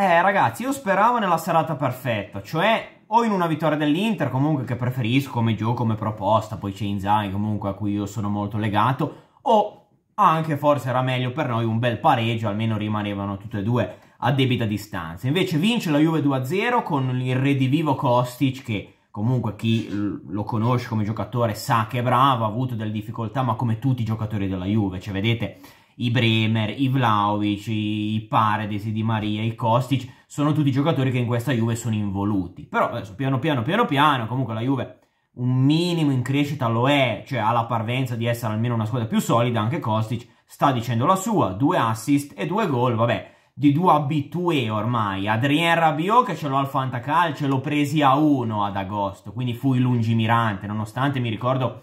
Eh ragazzi, io speravo nella serata perfetta, cioè o in una vittoria dell'Inter, comunque che preferisco come gioco, come proposta, poi c'è Inzaghi comunque a cui io sono molto legato, o anche forse era meglio per noi un bel pareggio, almeno rimanevano tutte e due a debita distanza. Invece vince la Juve 2-0 con il redivivo Kostic che comunque chi lo conosce come giocatore sa che è bravo, ha avuto delle difficoltà ma come tutti i giocatori della Juve, cioè vedete i Bremer, i Vlaovic, i Paredes, i Di Maria, i Kostic, sono tutti giocatori che in questa Juve sono involuti. Però adesso piano piano piano piano, comunque la Juve un minimo in crescita lo è, cioè ha la parvenza di essere almeno una squadra più solida, anche Kostic sta dicendo la sua, due assist e due gol, vabbè, di due abitue ormai, Adrien Rabiot che ce l'ho al Fantacalcio, l'ho presi a uno ad agosto, quindi fui lungimirante, nonostante mi ricordo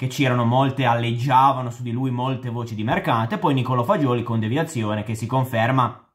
che c'erano molte, alleggiavano su di lui molte voci di mercato, e poi Nicolo Fagioli con deviazione che si conferma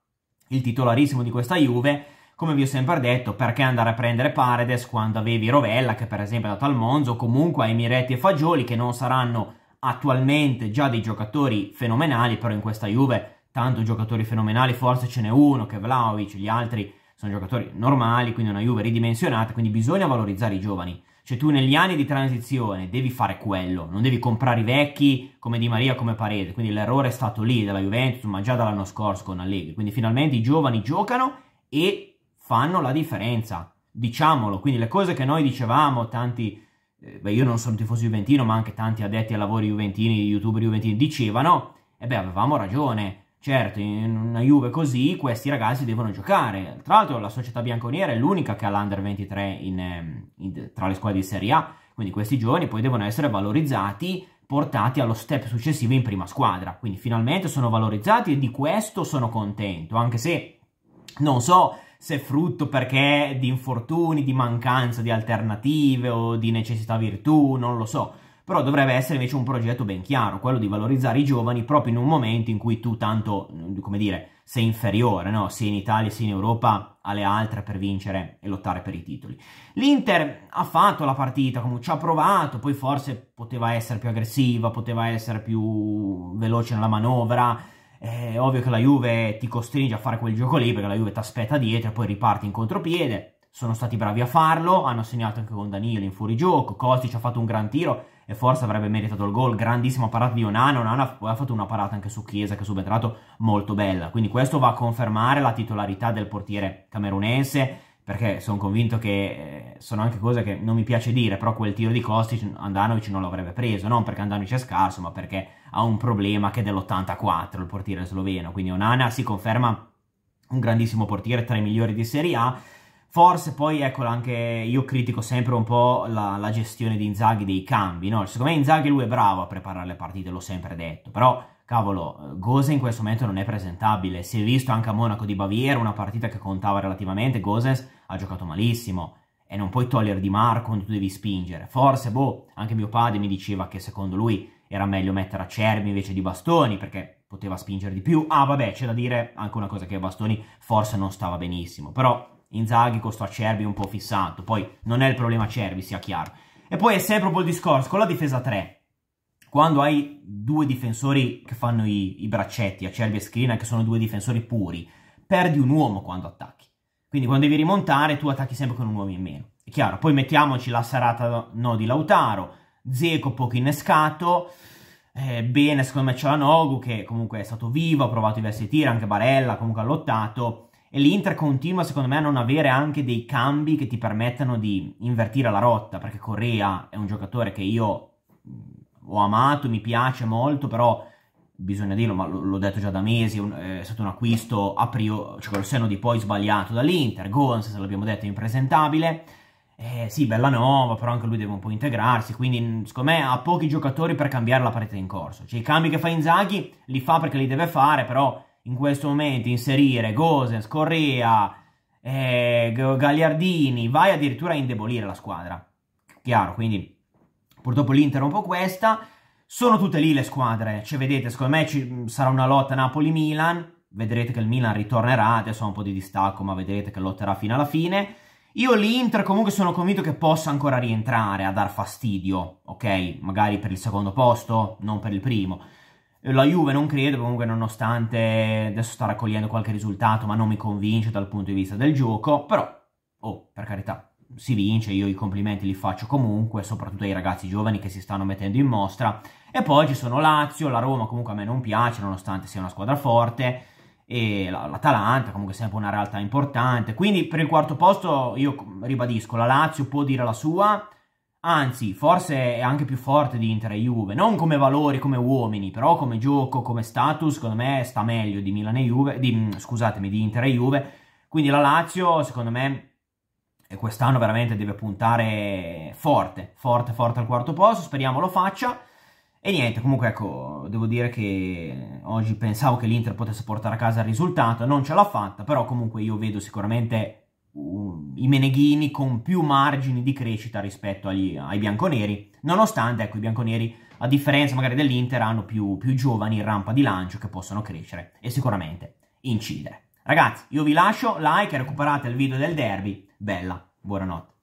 il titolarissimo di questa Juve, come vi ho sempre detto, perché andare a prendere Paredes quando avevi Rovella, che per esempio è andato al Monzo, o comunque hai Miretti e Fagioli, che non saranno attualmente già dei giocatori fenomenali, però in questa Juve tanto giocatori fenomenali, forse ce n'è uno, che è Vlaovic, gli altri sono giocatori normali, quindi una Juve ridimensionata, quindi bisogna valorizzare i giovani. Cioè tu negli anni di transizione devi fare quello, non devi comprare i vecchi come Di Maria, come Parete. Quindi l'errore è stato lì della Juventus, ma già dall'anno scorso con Allegri. Quindi finalmente i giovani giocano e fanno la differenza. Diciamolo, quindi le cose che noi dicevamo, tanti, eh, beh io non sono tifoso juventino, ma anche tanti addetti ai lavori juventini, youtuber juventini dicevano, e eh beh avevamo ragione, Certo, in una Juve così questi ragazzi devono giocare. Tra l'altro la società bianconiera è l'unica che ha l'Under 23 in, ehm, in, tra le squadre di Serie A, quindi questi giovani poi devono essere valorizzati, portati allo step successivo in prima squadra. Quindi finalmente sono valorizzati e di questo sono contento, anche se non so se frutto perché di infortuni, di mancanza di alternative o di necessità virtù, non lo so però dovrebbe essere invece un progetto ben chiaro, quello di valorizzare i giovani proprio in un momento in cui tu tanto, mm, come dire, sei inferiore, no? sia in Italia sia in Europa, alle altre per vincere e lottare per i titoli. L'Inter ha fatto la partita, comunque ci ha provato, poi forse poteva essere più aggressiva, poteva essere più veloce nella manovra, è eh, ovvio che la Juve ti costringe a fare quel gioco lì perché la Juve ti aspetta dietro e poi riparti in contropiede. Sono stati bravi a farlo, hanno segnato anche con Danilo in fuorigioco, Costi ci ha fatto un gran tiro, e forse avrebbe meritato il gol. Grandissima parata di Onana, Onana poi ha fatto una parata anche su Chiesa che ha subentrato molto bella. Quindi questo va a confermare la titolarità del portiere camerunese, perché sono convinto che eh, sono anche cose che non mi piace dire, però quel tiro di Kostic Andanovic non l'avrebbe preso, non perché Andanovic è scarso, ma perché ha un problema che è dell'84 il portiere sloveno, quindi Onana si conferma un grandissimo portiere tra i migliori di Serie A Forse poi, eccolo, anche io critico sempre un po' la, la gestione di Inzaghi dei cambi, no? Secondo me Inzaghi lui è bravo a preparare le partite, l'ho sempre detto, però cavolo, Gose in questo momento non è presentabile. Si è visto anche a Monaco di Baviera, una partita che contava relativamente, Goses ha giocato malissimo e non puoi togliere Di Marco quando tu devi spingere. Forse, boh, anche mio padre mi diceva che secondo lui era meglio mettere a Cermi invece di Bastoni perché poteva spingere di più. Ah, vabbè, c'è da dire anche una cosa che Bastoni forse non stava benissimo, però Inzaghi con sto Acerbi un po' fissato, poi non è il problema Acerbi, sia chiaro. E poi è sempre un po' il discorso, con la difesa 3, quando hai due difensori che fanno i, i braccetti, Acerbi e Skrina, che sono due difensori puri, perdi un uomo quando attacchi. Quindi quando devi rimontare tu attacchi sempre con un uomo in meno. È chiaro, poi mettiamoci la serata no di Lautaro, Zeco poco innescato, eh, bene secondo me c'è la Nogu che comunque è stato vivo, ha provato diversi tiri, anche Barella comunque ha lottato, e l'Inter continua secondo me a non avere anche dei cambi che ti permettano di invertire la rotta, perché Correa è un giocatore che io mm, ho amato, mi piace molto, però bisogna dirlo, ma l'ho detto già da mesi, è stato un acquisto a priori, cioè col seno di poi sbagliato dall'Inter, Gons, se l'abbiamo detto, è impresentabile. Eh, sì, bella nuova, però anche lui deve un po' integrarsi, quindi mm, secondo me ha pochi giocatori per cambiare la parete in corso. Cioè i cambi che fa Inzaghi li fa perché li deve fare, però in questo momento inserire Gosens, Correa, eh, Gagliardini, vai addirittura a indebolire la squadra. Chiaro, quindi purtroppo l'Inter è un po' questa. Sono tutte lì le squadre, cioè vedete, secondo me ci sarà una lotta Napoli-Milan, vedrete che il Milan ritornerà, adesso ha un po' di distacco, ma vedrete che lotterà fino alla fine. Io l'Inter comunque sono convinto che possa ancora rientrare a dar fastidio, ok? Magari per il secondo posto, non per il primo la Juve non credo, comunque nonostante adesso sta raccogliendo qualche risultato, ma non mi convince dal punto di vista del gioco, però, oh, per carità, si vince, io i complimenti li faccio comunque, soprattutto ai ragazzi giovani che si stanno mettendo in mostra. E poi ci sono Lazio, la Roma comunque a me non piace, nonostante sia una squadra forte, e l'Atalanta comunque sempre una realtà importante. Quindi per il quarto posto io ribadisco, la Lazio può dire la sua, Anzi, forse è anche più forte di Inter e Juve, non come valori, come uomini, però come gioco, come status, secondo me sta meglio di Milan e Juve, di, mm, scusatemi, di Inter e Juve. Quindi la Lazio, secondo me, quest'anno veramente deve puntare forte, forte, forte al quarto posto, speriamo lo faccia. E niente, comunque ecco, devo dire che oggi pensavo che l'Inter potesse portare a casa il risultato, non ce l'ha fatta, però comunque io vedo sicuramente i meneghini con più margini di crescita rispetto agli, ai bianconeri, nonostante ecco, i bianconeri, a differenza magari dell'Inter, hanno più, più giovani in rampa di lancio che possono crescere e sicuramente incidere. Ragazzi, io vi lascio, like e recuperate il video del derby. Bella, buonanotte.